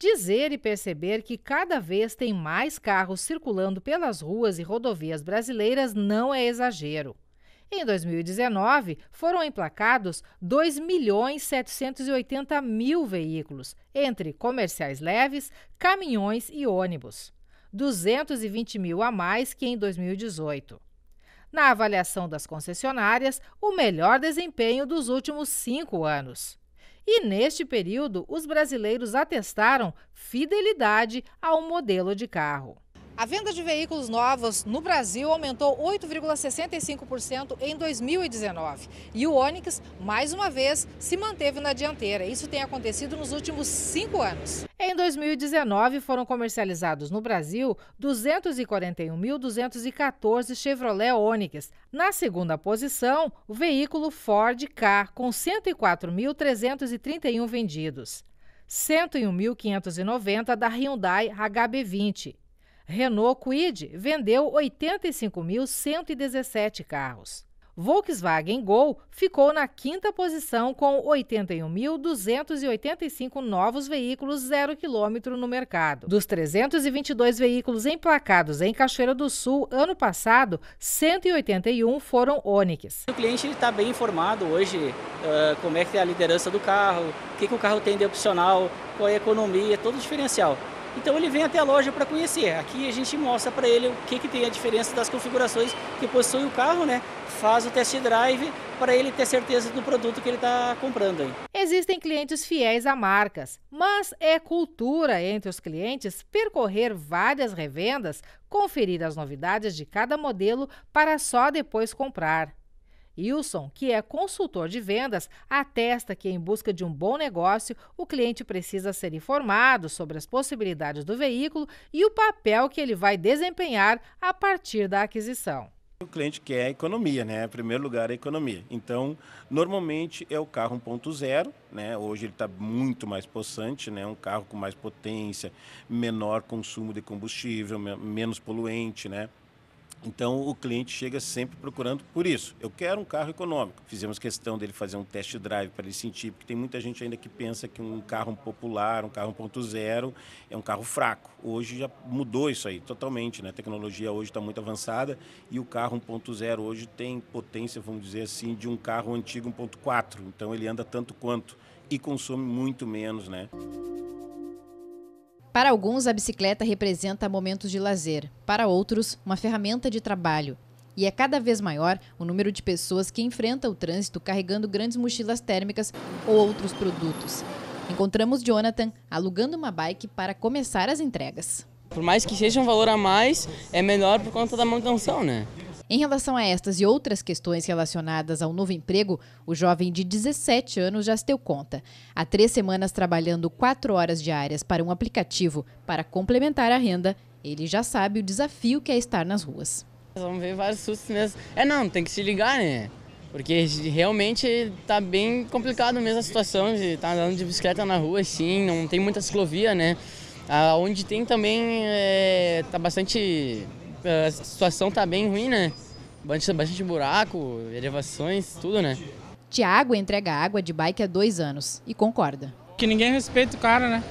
dizer e perceber que cada vez tem mais carros circulando pelas ruas e rodovias brasileiras não é exagero. Em 2019, foram emplacados 2 milhões 780 mil veículos, entre comerciais leves, caminhões e ônibus. 220 mil a mais que em 2018. Na avaliação das concessionárias, o melhor desempenho dos últimos cinco anos. E neste período, os brasileiros atestaram fidelidade ao modelo de carro. A venda de veículos novos no Brasil aumentou 8,65% em 2019 e o Onix, mais uma vez, se manteve na dianteira. Isso tem acontecido nos últimos cinco anos. Em 2019, foram comercializados no Brasil 241.214 Chevrolet Onix. Na segunda posição, o veículo Ford K com 104.331 vendidos. 101.590 da Hyundai HB20 Renault Kwid vendeu 85.117 carros. Volkswagen Gol ficou na quinta posição com 81.285 novos veículos zero quilômetro no mercado. Dos 322 veículos emplacados em Cachoeira do Sul ano passado, 181 foram Onix. O cliente está bem informado hoje uh, como é que é a liderança do carro, o que, que o carro tem de opcional, qual é a economia, todo o diferencial. Então ele vem até a loja para conhecer. Aqui a gente mostra para ele o que, que tem a diferença das configurações que possui o carro, né? Faz o test drive para ele ter certeza do produto que ele está comprando. Aí. Existem clientes fiéis a marcas, mas é cultura entre os clientes percorrer várias revendas, conferir as novidades de cada modelo para só depois comprar. Wilson, que é consultor de vendas, atesta que, em busca de um bom negócio, o cliente precisa ser informado sobre as possibilidades do veículo e o papel que ele vai desempenhar a partir da aquisição. O cliente quer a economia, né? Em primeiro lugar, a economia. Então, normalmente é o carro 1.0, né? Hoje ele está muito mais possante, né? Um carro com mais potência, menor consumo de combustível, menos poluente, né? Então o cliente chega sempre procurando por isso. Eu quero um carro econômico. Fizemos questão dele fazer um test drive para ele sentir, porque tem muita gente ainda que pensa que um carro popular, um carro 1.0 é um carro fraco. Hoje já mudou isso aí totalmente, né? A tecnologia hoje está muito avançada e o carro 1.0 hoje tem potência, vamos dizer assim, de um carro antigo 1.4. Então ele anda tanto quanto e consome muito menos, né? Para alguns, a bicicleta representa momentos de lazer, para outros, uma ferramenta de trabalho. E é cada vez maior o número de pessoas que enfrenta o trânsito carregando grandes mochilas térmicas ou outros produtos. Encontramos Jonathan alugando uma bike para começar as entregas. Por mais que seja um valor a mais, é melhor por conta da manutenção, né? Em relação a estas e outras questões relacionadas ao novo emprego, o jovem de 17 anos já se deu conta. Há três semanas trabalhando quatro horas diárias para um aplicativo para complementar a renda, ele já sabe o desafio que é estar nas ruas. Vamos ver vários sustos mesmo. É não, tem que se ligar, né? Porque realmente está bem complicado mesmo a situação de estar tá andando de bicicleta na rua, assim, não tem muita ciclovia, né? Onde tem também é, tá bastante a situação tá bem ruim, né? Bastante, bastante buraco, elevações, tudo, né? Tiago entrega água de bike há dois anos e concorda. Que ninguém respeita o cara, né?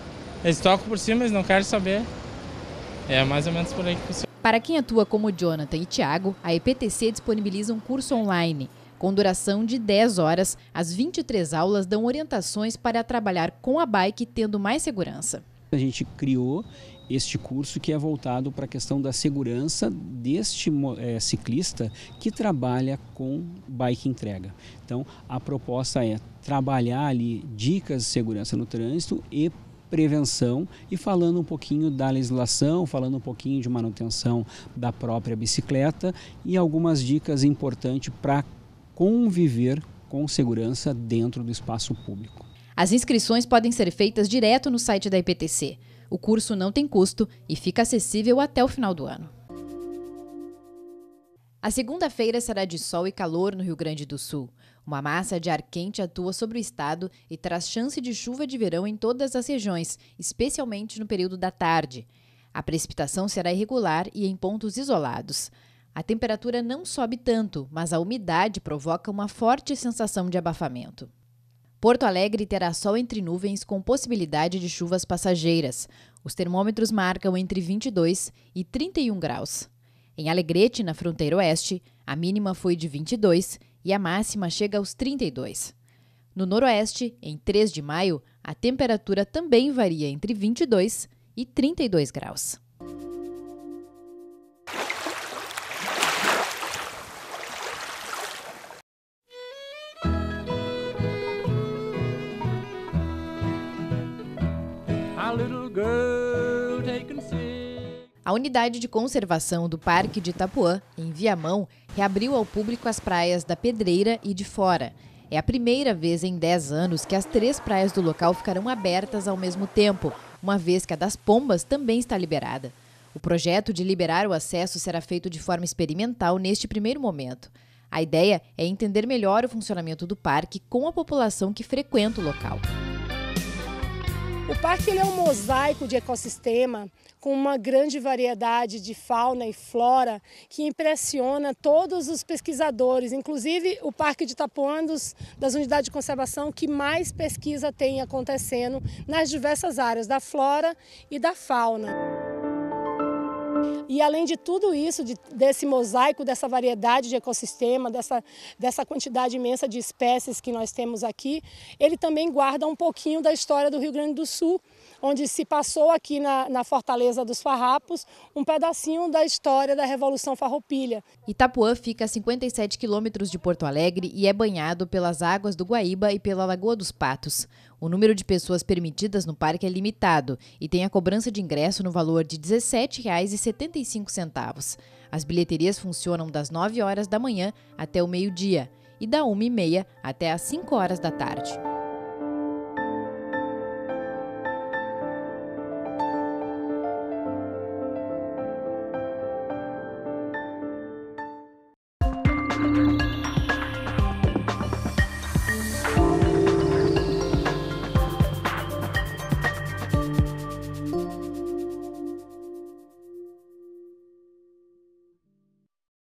Eles tocam por cima, eles não querem saber. É mais ou menos por aí que funciona. Para quem atua como Jonathan e Tiago, a EPTC disponibiliza um curso online. Com duração de 10 horas, as 23 aulas dão orientações para trabalhar com a bike tendo mais segurança. A gente criou este curso que é voltado para a questão da segurança deste é, ciclista que trabalha com bike entrega. Então, a proposta é trabalhar ali dicas de segurança no trânsito e prevenção e falando um pouquinho da legislação, falando um pouquinho de manutenção da própria bicicleta e algumas dicas importantes para conviver com segurança dentro do espaço público. As inscrições podem ser feitas direto no site da IPTC. O curso não tem custo e fica acessível até o final do ano. A segunda-feira será de sol e calor no Rio Grande do Sul. Uma massa de ar quente atua sobre o estado e traz chance de chuva de verão em todas as regiões, especialmente no período da tarde. A precipitação será irregular e em pontos isolados. A temperatura não sobe tanto, mas a umidade provoca uma forte sensação de abafamento. Porto Alegre terá sol entre nuvens com possibilidade de chuvas passageiras. Os termômetros marcam entre 22 e 31 graus. Em Alegrete, na fronteira oeste, a mínima foi de 22 e a máxima chega aos 32. No noroeste, em 3 de maio, a temperatura também varia entre 22 e 32 graus. little girl taken sick. A unidade de conservação do Parque de Itapuã, em Viamão, reabriu ao público as praias da Pedreira e de Fora. É a primeira vez em 10 anos que as três praias do local ficarão abertas ao mesmo tempo, uma vez que a das Pombas também está liberada. O projeto de liberar o acesso será feito de forma experimental neste primeiro momento. A ideia é entender melhor o funcionamento do parque com a população que frequenta o local. O parque ele é um mosaico de ecossistema com uma grande variedade de fauna e flora que impressiona todos os pesquisadores, inclusive o Parque de Itapuã dos, das unidades de conservação que mais pesquisa tem acontecendo nas diversas áreas da flora e da fauna. E além de tudo isso, de, desse mosaico, dessa variedade de ecossistema, dessa, dessa quantidade imensa de espécies que nós temos aqui, ele também guarda um pouquinho da história do Rio Grande do Sul, onde se passou aqui na, na Fortaleza dos Farrapos um pedacinho da história da Revolução Farroupilha. Itapuã fica a 57 quilômetros de Porto Alegre e é banhado pelas águas do Guaíba e pela Lagoa dos Patos. O número de pessoas permitidas no parque é limitado e tem a cobrança de ingresso no valor de R$ 17,75. As bilheterias funcionam das 9 horas da manhã até o meio-dia e da 1h30 até as 5 horas da tarde.